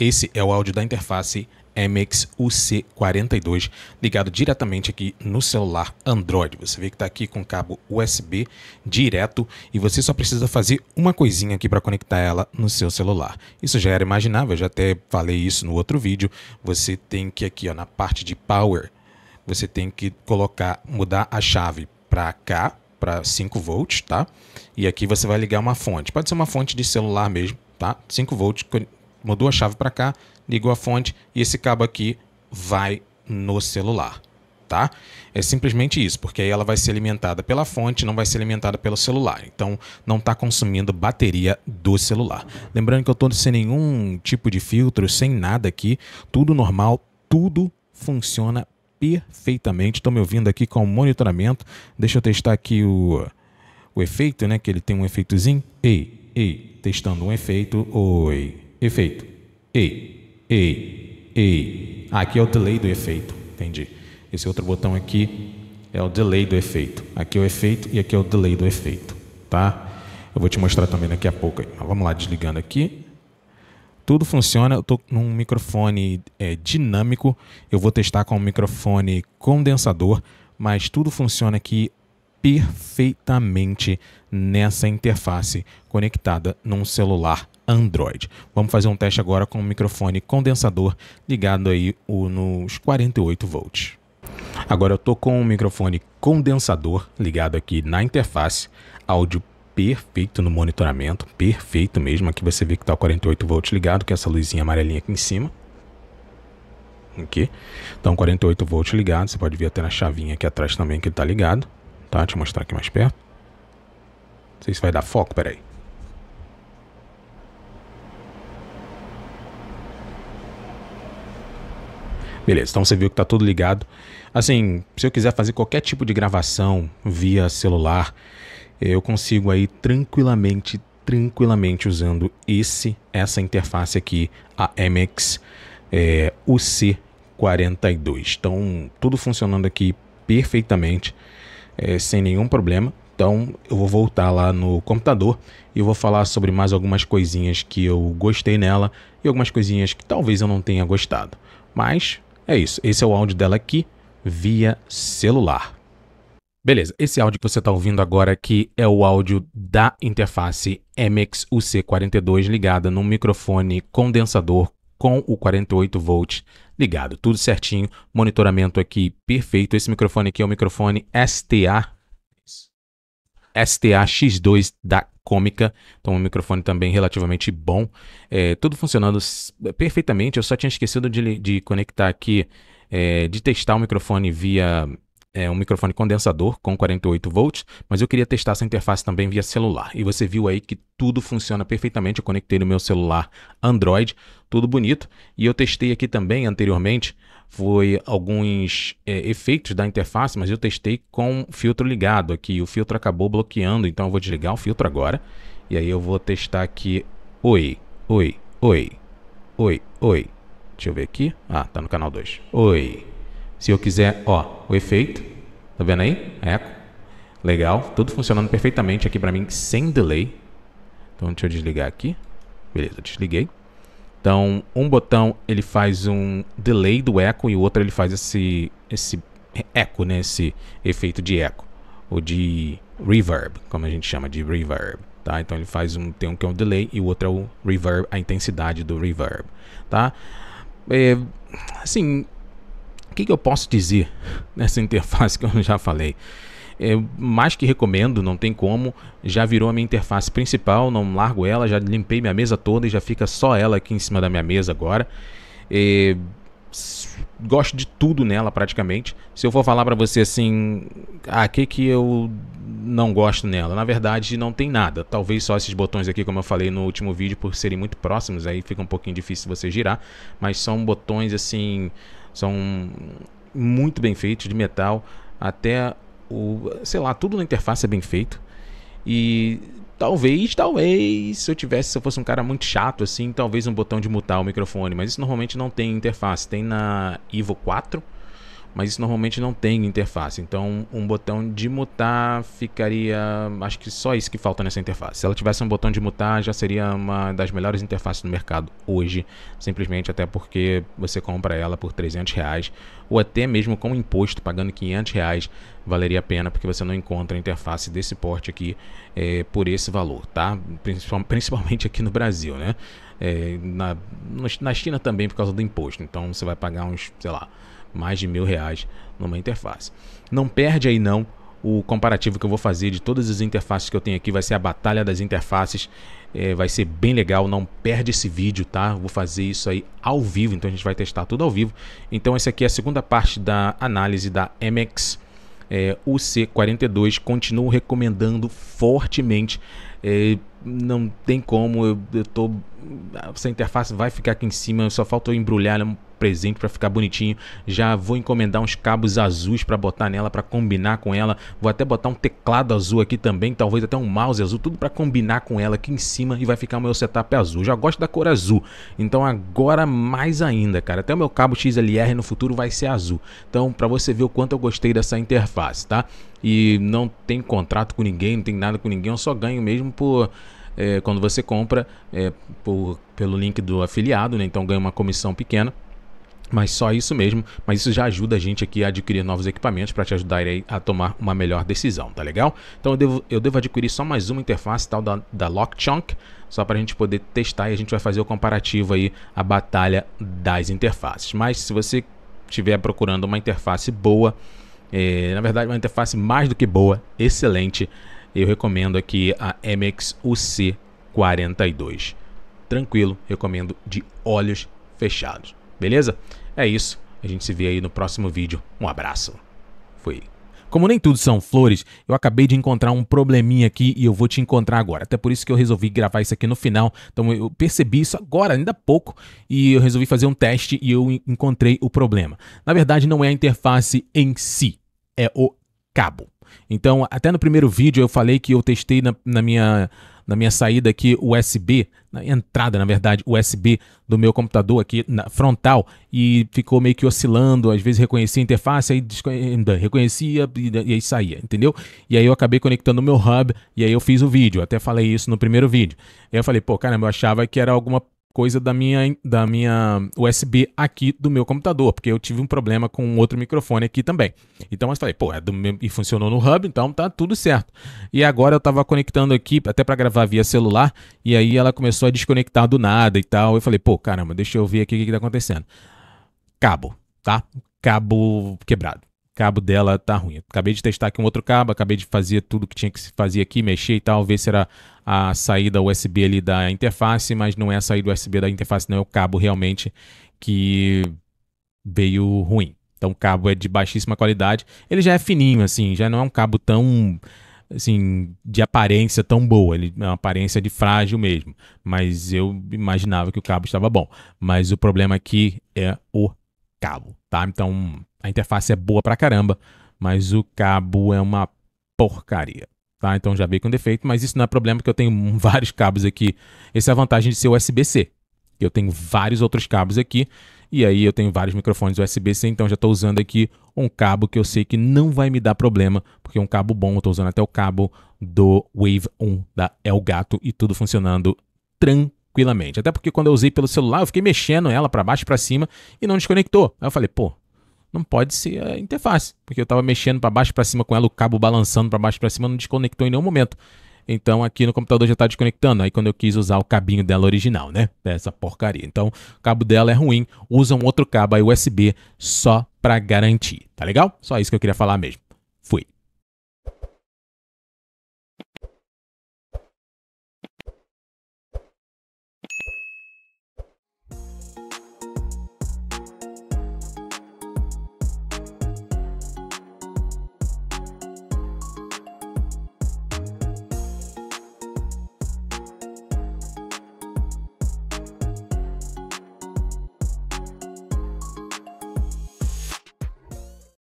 Esse é o áudio da interface MX UC42 ligado diretamente aqui no celular Android. Você vê que está aqui com cabo USB direto e você só precisa fazer uma coisinha aqui para conectar ela no seu celular. Isso já era imaginável, já até falei isso no outro vídeo. Você tem que aqui ó, na parte de power, você tem que colocar, mudar a chave para cá, para 5 volts, tá? E aqui você vai ligar uma fonte. Pode ser uma fonte de celular mesmo, tá? 5 volts mudou a chave para cá, ligou a fonte e esse cabo aqui vai no celular, tá? É simplesmente isso, porque aí ela vai ser alimentada pela fonte, não vai ser alimentada pelo celular. Então, não está consumindo bateria do celular. Lembrando que eu estou sem nenhum tipo de filtro, sem nada aqui, tudo normal, tudo funciona perfeitamente. Estou me ouvindo aqui com o monitoramento. Deixa eu testar aqui o, o efeito, né? Que ele tem um efeitozinho. Ei, ei, testando um efeito. Oi efeito. Ei, ei, ei. Ah, aqui é o delay do efeito. Entendi. Esse outro botão aqui é o delay do efeito. Aqui é o efeito e aqui é o delay do efeito. Tá? Eu vou te mostrar também daqui a pouco. Mas vamos lá, desligando aqui. Tudo funciona. Eu estou num microfone é, dinâmico. Eu vou testar com um microfone condensador. Mas tudo funciona aqui perfeitamente nessa interface conectada num celular Android. Vamos fazer um teste agora com o microfone condensador ligado aí nos 48 volts. Agora eu tô com o microfone condensador ligado aqui na interface, áudio perfeito no monitoramento, perfeito mesmo. Aqui você vê que tá o 48 volts ligado, é essa luzinha amarelinha aqui em cima. Aqui. Tá então 48 volts ligado, você pode ver até na chavinha aqui atrás também que ele tá ligado. Tá, deixa eu mostrar aqui mais perto. Não sei se vai dar foco, peraí. Beleza, então você viu que tá tudo ligado. Assim, se eu quiser fazer qualquer tipo de gravação via celular, eu consigo aí tranquilamente, tranquilamente usando esse, essa interface aqui, a MX é, UC42. Então, tudo funcionando aqui perfeitamente, é, sem nenhum problema. Então, eu vou voltar lá no computador e eu vou falar sobre mais algumas coisinhas que eu gostei nela e algumas coisinhas que talvez eu não tenha gostado. Mas é isso, esse é o áudio dela aqui via celular. Beleza, esse áudio que você está ouvindo agora aqui é o áudio da interface MX UC42 ligada num microfone condensador com o 48 volts ligado, tudo certinho, monitoramento aqui perfeito. Esse microfone aqui é o microfone STA STA X2 da cômica, então um microfone também relativamente bom. É, tudo funcionando perfeitamente, eu só tinha esquecido de, de conectar aqui, é, de testar o microfone via é um microfone condensador com 48 volts, mas eu queria testar essa interface também via celular. E você viu aí que tudo funciona perfeitamente. Eu conectei no meu celular Android, tudo bonito. E eu testei aqui também anteriormente foi alguns é, efeitos da interface, mas eu testei com filtro ligado aqui. O filtro acabou bloqueando, então eu vou desligar o filtro agora. E aí eu vou testar aqui. Oi, oi, oi, oi, oi. Deixa eu ver aqui. Ah, tá no canal 2. Oi. Se eu quiser, ó, o efeito, tá vendo aí? Eco. Legal, tudo funcionando perfeitamente aqui para mim, sem delay. Então, deixa eu desligar aqui. Beleza, desliguei. Então, um botão ele faz um delay do eco e o outro ele faz esse, esse eco, né? Esse efeito de eco. Ou de reverb, como a gente chama de reverb. Tá? Então ele faz um, tem um que é um delay e o outro é o reverb, a intensidade do reverb, tá? É, assim, que, que eu posso dizer nessa interface que eu já falei? É, mais que recomendo, não tem como. Já virou a minha interface principal, não largo ela, já limpei minha mesa toda e já fica só ela aqui em cima da minha mesa agora. É, gosto de tudo nela praticamente. Se eu for falar para você assim, ah, que que eu não gosto nela? Na verdade, não tem nada. Talvez só esses botões aqui, como eu falei no último vídeo, por serem muito próximos, aí fica um pouquinho difícil você girar, mas são botões assim são muito bem feitos, de metal, até o. sei lá, tudo na interface é bem feito. E talvez, talvez, se eu tivesse, se eu fosse um cara muito chato assim, talvez um botão de mutar o microfone, mas isso normalmente não tem interface, tem na Ivo 4 mas isso normalmente não tem interface. Então, um botão de mutar ficaria. Acho que só isso que falta nessa interface. Se ela tivesse um botão de mutar, já seria uma das melhores interfaces no mercado hoje, simplesmente até porque você compra ela por 300 reais, ou até mesmo com imposto, pagando 500 reais, valeria a pena, porque você não encontra interface desse porte aqui é, por esse valor, tá? Principalmente aqui no Brasil, né? É, na, na China também, por causa do imposto. Então, você vai pagar uns, sei lá mais de mil reais numa interface. Não perde aí não o comparativo que eu vou fazer de todas as interfaces que eu tenho aqui, vai ser a batalha das interfaces, é, vai ser bem legal, não perde esse vídeo, tá? Vou fazer isso aí ao vivo, então a gente vai testar tudo ao vivo. Então essa aqui é a segunda parte da análise da MX é, UC42, continuo recomendando fortemente, é, não tem como, eu, eu tô, essa interface vai ficar aqui em cima, só falta eu embrulhar ela um presente para ficar bonitinho. Já vou encomendar uns cabos azuis para botar nela, para combinar com ela. Vou até botar um teclado azul aqui também, talvez até um mouse azul, tudo para combinar com ela aqui em cima e vai ficar o meu setup azul. Já gosto da cor azul, então agora mais ainda, cara. Até o meu cabo XLR no futuro vai ser azul. Então, para você ver o quanto eu gostei dessa interface, tá? E não tem contrato com ninguém, não tem nada com ninguém, eu só ganho mesmo por é, quando você compra é, por, pelo link do afiliado, né? Então ganha uma comissão pequena. Mas só isso mesmo, mas isso já ajuda a gente aqui a adquirir novos equipamentos para te ajudar a tomar uma melhor decisão, tá legal? Então eu devo, eu devo adquirir só mais uma interface tal da, da Lockchunk, só para a gente poder testar e a gente vai fazer o comparativo aí, a batalha das interfaces. Mas se você estiver procurando uma interface boa, é, na verdade uma interface mais do que boa, excelente, eu recomendo aqui a MX UC 42. Tranquilo, recomendo de olhos fechados. Beleza? É isso. A gente se vê aí no próximo vídeo. Um abraço. Fui. Como nem tudo são flores, eu acabei de encontrar um probleminha aqui e eu vou te encontrar agora. Até por isso que eu resolvi gravar isso aqui no final. Então eu percebi isso agora, ainda há pouco, e eu resolvi fazer um teste e eu encontrei o problema. Na verdade, não é a interface em si, é o cabo. Então, até no primeiro vídeo eu falei que eu testei na, na minha na minha saída aqui USB, na entrada, na verdade, USB do meu computador aqui na frontal e ficou meio que oscilando, às vezes reconhecia a interface, aí reconhecia e, e aí saía, entendeu? E aí eu acabei conectando o meu hub e aí eu fiz o vídeo, até falei isso no primeiro vídeo. aí eu falei, pô, caramba, eu achava que era alguma coisa da minha, da minha USB aqui do meu computador, porque eu tive um problema com outro microfone aqui também. Então, eu falei, pô, é do meu, e funcionou no hub, então tá tudo certo. E agora eu tava conectando aqui, até para gravar via celular, e aí ela começou a desconectar do nada e tal. Eu falei, pô, caramba, deixa eu ver aqui o que, que tá acontecendo. Cabo, tá? Cabo quebrado cabo dela tá ruim. Acabei de testar aqui um outro cabo, acabei de fazer tudo que tinha que se fazer aqui, mexer e tal, ver se era a saída USB ali da interface, mas não é a saída USB da interface, não é o cabo realmente que veio ruim. Então o cabo é de baixíssima qualidade. Ele já é fininho assim, já não é um cabo tão assim, de aparência tão boa. Ele é uma aparência de frágil mesmo. Mas eu imaginava que o cabo estava bom. Mas o problema aqui é o cabo, tá? Então a interface é boa pra caramba, mas o cabo é uma porcaria, tá? Então já veio com defeito, mas isso não é problema porque eu tenho vários cabos aqui. Essa é a vantagem de ser USB-C. Eu tenho vários outros cabos aqui e aí eu tenho vários microfones USB-C, então já estou usando aqui um cabo que eu sei que não vai me dar problema, porque é um cabo bom, eu estou usando até o cabo do Wave 1 da Elgato e tudo funcionando tranquilo tranquilamente. Até porque quando eu usei pelo celular, eu fiquei mexendo ela para baixo e para cima e não desconectou. Aí eu falei, pô, não pode ser a interface, porque eu estava mexendo para baixo e para cima com ela, o cabo balançando para baixo e para cima, não desconectou em nenhum momento. Então aqui no computador já está desconectando. Aí quando eu quis usar o cabinho dela original, né? Essa porcaria. Então o cabo dela é ruim, usa um outro cabo aí USB só para garantir, tá legal? Só isso que eu queria falar mesmo. Fui.